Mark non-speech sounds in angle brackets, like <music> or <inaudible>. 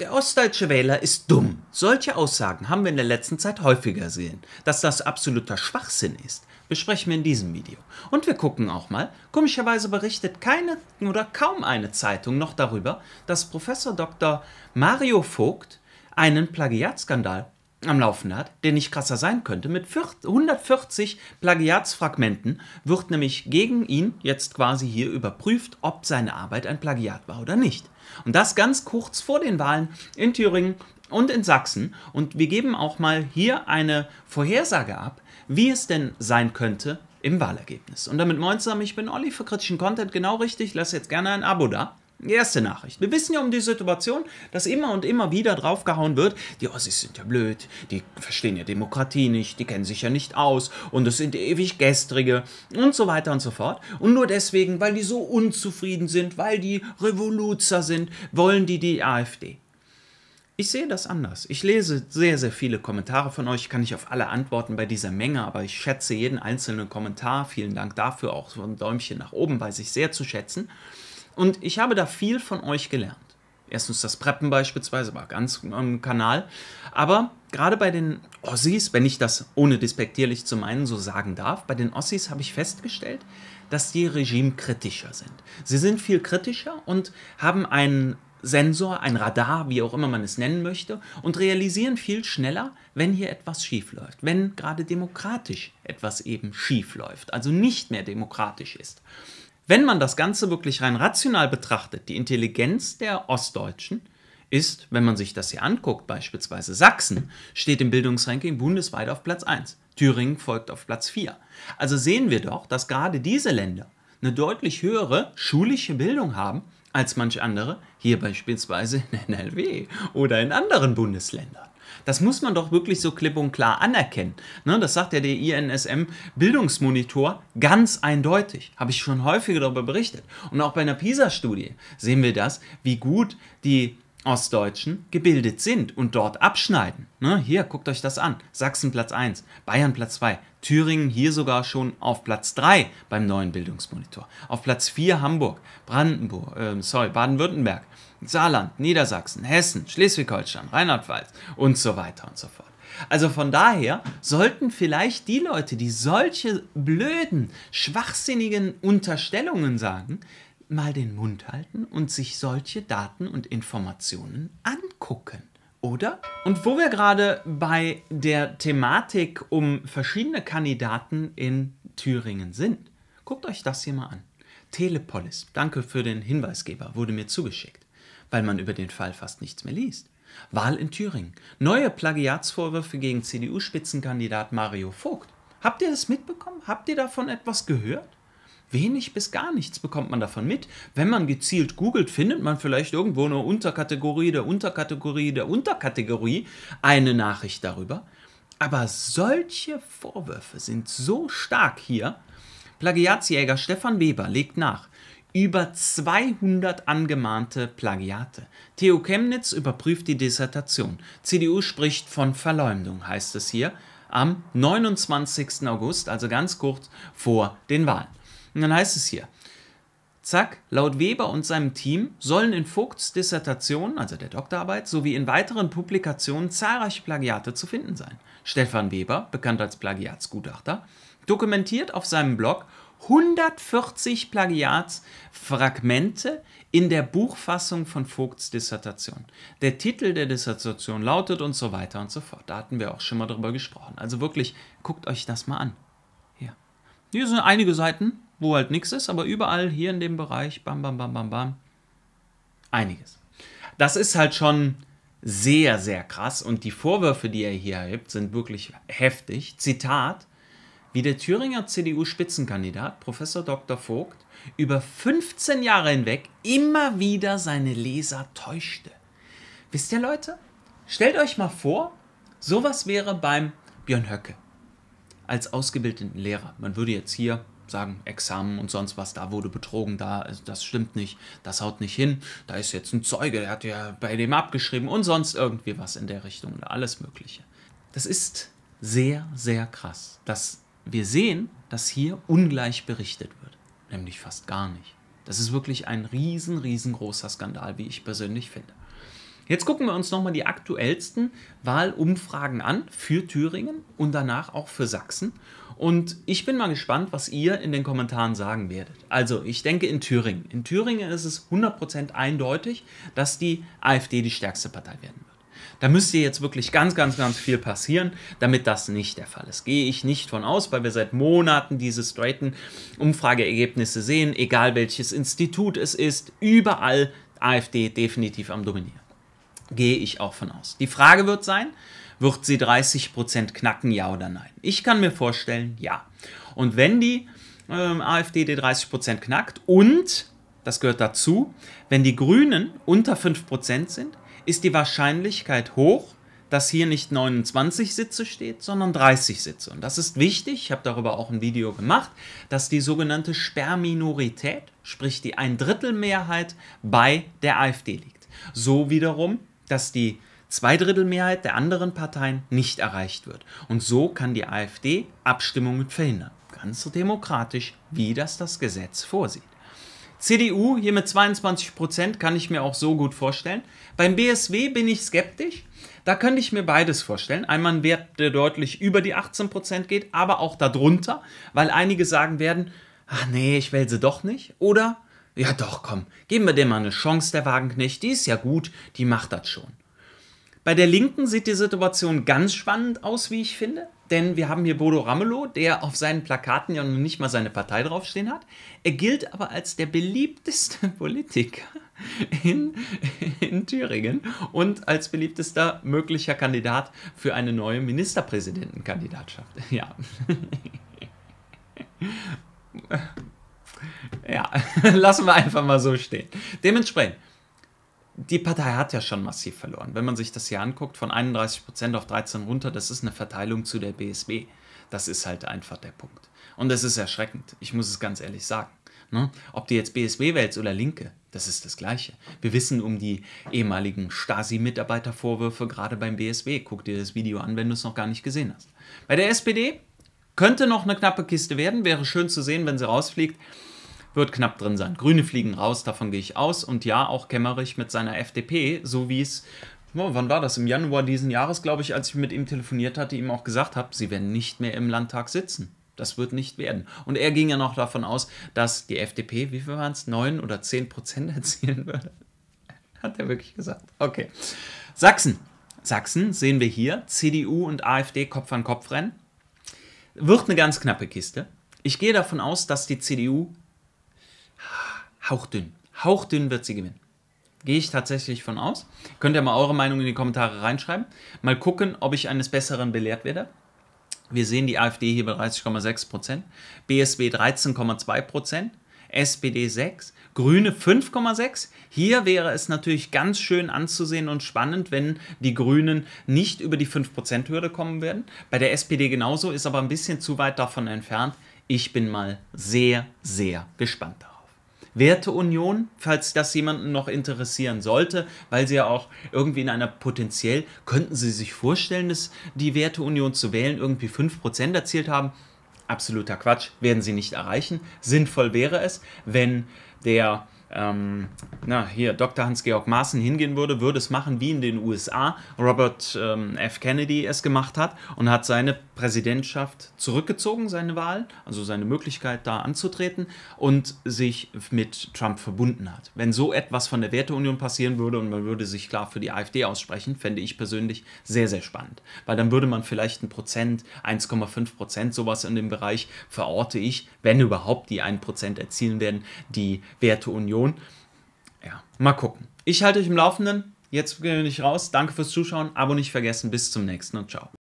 Der ostdeutsche Wähler ist dumm. Solche Aussagen haben wir in der letzten Zeit häufiger gesehen. Dass das absoluter Schwachsinn ist, besprechen wir in diesem Video. Und wir gucken auch mal, komischerweise berichtet keine oder kaum eine Zeitung noch darüber, dass Professor Dr. Mario Vogt einen Plagiatskandal am Laufen hat, der nicht krasser sein könnte. Mit 140 Plagiatsfragmenten wird nämlich gegen ihn jetzt quasi hier überprüft, ob seine Arbeit ein Plagiat war oder nicht. Und das ganz kurz vor den Wahlen in Thüringen und in Sachsen. Und wir geben auch mal hier eine Vorhersage ab, wie es denn sein könnte im Wahlergebnis. Und damit moin zusammen, ich bin Olli für kritischen Content, genau richtig. Lass jetzt gerne ein Abo da. Erste Nachricht. Wir wissen ja um die Situation, dass immer und immer wieder draufgehauen wird, die Ossis sind ja blöd, die verstehen ja Demokratie nicht, die kennen sich ja nicht aus und es sind ewig Gestrige und so weiter und so fort. Und nur deswegen, weil die so unzufrieden sind, weil die Revoluzer sind, wollen die die AfD. Ich sehe das anders. Ich lese sehr, sehr viele Kommentare von euch. Ich kann nicht auf alle antworten bei dieser Menge, aber ich schätze jeden einzelnen Kommentar. Vielen Dank dafür, auch so ein Däumchen nach oben weiß ich sehr zu schätzen. Und ich habe da viel von euch gelernt. Erstens das Preppen beispielsweise war ganz am Kanal. Aber gerade bei den Ossis, wenn ich das ohne despektierlich zu meinen so sagen darf, bei den Ossis habe ich festgestellt, dass die regimekritischer sind. Sie sind viel kritischer und haben einen Sensor, ein Radar, wie auch immer man es nennen möchte, und realisieren viel schneller, wenn hier etwas schiefläuft, wenn gerade demokratisch etwas eben schiefläuft, also nicht mehr demokratisch ist. Wenn man das Ganze wirklich rein rational betrachtet, die Intelligenz der Ostdeutschen ist, wenn man sich das hier anguckt, beispielsweise Sachsen, steht im Bildungsranking bundesweit auf Platz 1. Thüringen folgt auf Platz 4. Also sehen wir doch, dass gerade diese Länder eine deutlich höhere schulische Bildung haben als manch andere, hier beispielsweise in NRW oder in anderen Bundesländern. Das muss man doch wirklich so klipp und klar anerkennen. Ne, das sagt ja der INSM Bildungsmonitor ganz eindeutig. Habe ich schon häufiger darüber berichtet. Und auch bei einer PISA-Studie sehen wir das, wie gut die Ostdeutschen gebildet sind und dort abschneiden. Ne, hier, guckt euch das an. Sachsen Platz 1, Bayern Platz 2, Thüringen hier sogar schon auf Platz 3 beim neuen Bildungsmonitor. Auf Platz 4 Hamburg, Brandenburg, äh, sorry, Baden-Württemberg, Saarland, Niedersachsen, Hessen, Schleswig-Holstein, Rheinland-Pfalz und so weiter und so fort. Also von daher sollten vielleicht die Leute, die solche blöden, schwachsinnigen Unterstellungen sagen, mal den Mund halten und sich solche Daten und Informationen angucken, oder? Und wo wir gerade bei der Thematik um verschiedene Kandidaten in Thüringen sind, guckt euch das hier mal an. Telepolis, danke für den Hinweisgeber, wurde mir zugeschickt, weil man über den Fall fast nichts mehr liest. Wahl in Thüringen. Neue Plagiatsvorwürfe gegen CDU-Spitzenkandidat Mario Vogt. Habt ihr das mitbekommen? Habt ihr davon etwas gehört? wenig bis gar nichts bekommt man davon mit. Wenn man gezielt googelt, findet man vielleicht irgendwo eine Unterkategorie der Unterkategorie der Unterkategorie eine Nachricht darüber. Aber solche Vorwürfe sind so stark hier. Plagiatsjäger Stefan Weber legt nach. Über 200 angemahnte Plagiate. Theo Chemnitz überprüft die Dissertation. CDU spricht von Verleumdung, heißt es hier, am 29. August, also ganz kurz vor den Wahlen. Und dann heißt es hier, zack, laut Weber und seinem Team sollen in Vogts Dissertation, also der Doktorarbeit, sowie in weiteren Publikationen zahlreiche Plagiate zu finden sein. Stefan Weber, bekannt als Plagiatsgutachter, dokumentiert auf seinem Blog 140 Plagiatsfragmente in der Buchfassung von Vogts Dissertation. Der Titel der Dissertation lautet und so weiter und so fort. Da hatten wir auch schon mal drüber gesprochen. Also wirklich, guckt euch das mal an. Hier, Hier sind einige Seiten, wo halt nichts ist, aber überall hier in dem Bereich, bam, bam, bam, bam, bam, einiges. Das ist halt schon sehr, sehr krass und die Vorwürfe, die er hier erhebt, sind wirklich heftig. Zitat, wie der Thüringer CDU-Spitzenkandidat Professor Dr. Vogt über 15 Jahre hinweg immer wieder seine Leser täuschte. Wisst ihr Leute, stellt euch mal vor, sowas wäre beim Björn Höcke als ausgebildeten Lehrer. Man würde jetzt hier sagen, Examen und sonst was, da wurde betrogen, da, also das stimmt nicht, das haut nicht hin, da ist jetzt ein Zeuge, der hat ja bei dem abgeschrieben und sonst irgendwie was in der Richtung, oder alles Mögliche. Das ist sehr, sehr krass, dass wir sehen, dass hier ungleich berichtet wird, nämlich fast gar nicht. Das ist wirklich ein riesen, riesengroßer Skandal, wie ich persönlich finde. Jetzt gucken wir uns nochmal die aktuellsten Wahlumfragen an für Thüringen und danach auch für Sachsen und ich bin mal gespannt, was ihr in den Kommentaren sagen werdet. Also, ich denke in Thüringen. In Thüringen ist es 100% eindeutig, dass die AfD die stärkste Partei werden wird. Da müsste jetzt wirklich ganz, ganz, ganz viel passieren, damit das nicht der Fall ist. Gehe ich nicht von aus, weil wir seit Monaten diese straighten Umfrageergebnisse sehen, egal welches Institut es ist, überall AfD definitiv am Dominieren. Gehe ich auch von aus. Die Frage wird sein, wird sie 30% knacken, ja oder nein? Ich kann mir vorstellen, ja. Und wenn die äh, AfD die 30% knackt und, das gehört dazu, wenn die Grünen unter 5% sind, ist die Wahrscheinlichkeit hoch, dass hier nicht 29 Sitze steht, sondern 30 Sitze. Und das ist wichtig, ich habe darüber auch ein Video gemacht, dass die sogenannte Sperrminorität, sprich die ein drittel bei der AfD liegt. So wiederum dass die Zweidrittelmehrheit der anderen Parteien nicht erreicht wird. Und so kann die AfD Abstimmungen verhindern. Ganz so demokratisch, wie das das Gesetz vorsieht. CDU hier mit 22 Prozent kann ich mir auch so gut vorstellen. Beim BSW bin ich skeptisch. Da könnte ich mir beides vorstellen. Einmal ein Wert, der deutlich über die 18 Prozent geht, aber auch darunter, weil einige sagen werden, ach nee, ich wähle sie doch nicht. Oder ja doch, komm, geben wir dem mal eine Chance, der Wagenknecht, die ist ja gut, die macht das schon. Bei der Linken sieht die Situation ganz spannend aus, wie ich finde. Denn wir haben hier Bodo Ramelow, der auf seinen Plakaten ja noch nicht mal seine Partei draufstehen hat. Er gilt aber als der beliebteste <laughs> Politiker in, in Thüringen und als beliebtester möglicher Kandidat für eine neue Ministerpräsidentenkandidatschaft. <laughs> Ja. Ja, <laughs> lassen wir einfach mal so stehen. Dementsprechend, die Partei hat ja schon massiv verloren. Wenn man sich das hier anguckt, von 31% auf 13 runter, das ist eine Verteilung zu der BSW. Das ist halt einfach der Punkt. Und das ist erschreckend, ich muss es ganz ehrlich sagen. Ne? Ob du jetzt BSW wählst oder Linke, das ist das Gleiche. Wir wissen um die ehemaligen Stasi-Mitarbeitervorwürfe gerade beim BSW. Guck dir das Video an, wenn du es noch gar nicht gesehen hast. Bei der SPD könnte noch eine knappe Kiste werden, wäre schön zu sehen, wenn sie rausfliegt. Wird knapp drin sein. Grüne fliegen raus, davon gehe ich aus. Und ja, auch Kämmerich mit seiner FDP, so wie es, oh, wann war das? Im Januar diesen Jahres, glaube ich, als ich mit ihm telefoniert hatte, ihm auch gesagt habe, sie werden nicht mehr im Landtag sitzen. Das wird nicht werden. Und er ging ja noch davon aus, dass die FDP, wie viel waren es, 9 oder 10 Prozent <laughs> erzielen würde. Hat er wirklich gesagt. Okay. Sachsen. Sachsen sehen wir hier. CDU und AfD Kopf an Kopf rennen. Wird eine ganz knappe Kiste. Ich gehe davon aus, dass die CDU hauchdünn, hauchdünn wird sie gewinnen. Gehe ich tatsächlich von aus. Könnt ihr mal eure Meinung in die Kommentare reinschreiben. Mal gucken, ob ich eines Besseren belehrt werde. Wir sehen die AfD hier bei 30,6%, BSW 13,2%, SPD 6, Grüne 5,6. Hier wäre es natürlich ganz schön anzusehen und spannend, wenn die Grünen nicht über die 5%-Hürde kommen werden. Bei der SPD genauso, ist aber ein bisschen zu weit davon entfernt. Ich bin mal sehr, sehr gespannt darauf. Werteunion, falls das jemanden noch interessieren sollte, weil sie ja auch irgendwie in einer potenziell, könnten Sie sich vorstellen, dass die Werteunion zu wählen irgendwie 5% erzielt haben? absoluter Quatsch, werden sie nicht erreichen. Sinnvoll wäre es, wenn der ähm, na, hier Dr. Hans-Georg Maaßen hingehen würde, würde es machen, wie in den USA Robert ähm, F. Kennedy es gemacht hat und hat seine Präsidentschaft zurückgezogen, seine Wahl, also seine Möglichkeit da anzutreten und sich mit Trump verbunden hat. Wenn so etwas von der Werteunion passieren würde und man würde sich klar für die AfD aussprechen, fände ich persönlich sehr, sehr spannend, weil dann würde man vielleicht ein Prozent, 1,5 Prozent, sowas in dem Bereich verorte ich, wenn überhaupt die 1 Prozent erzielen werden, die Werteunion Million. Ja, mal gucken. Ich halte euch im Laufenden. Jetzt gehe ich raus. Danke fürs Zuschauen. Abo nicht vergessen. Bis zum nächsten und ciao.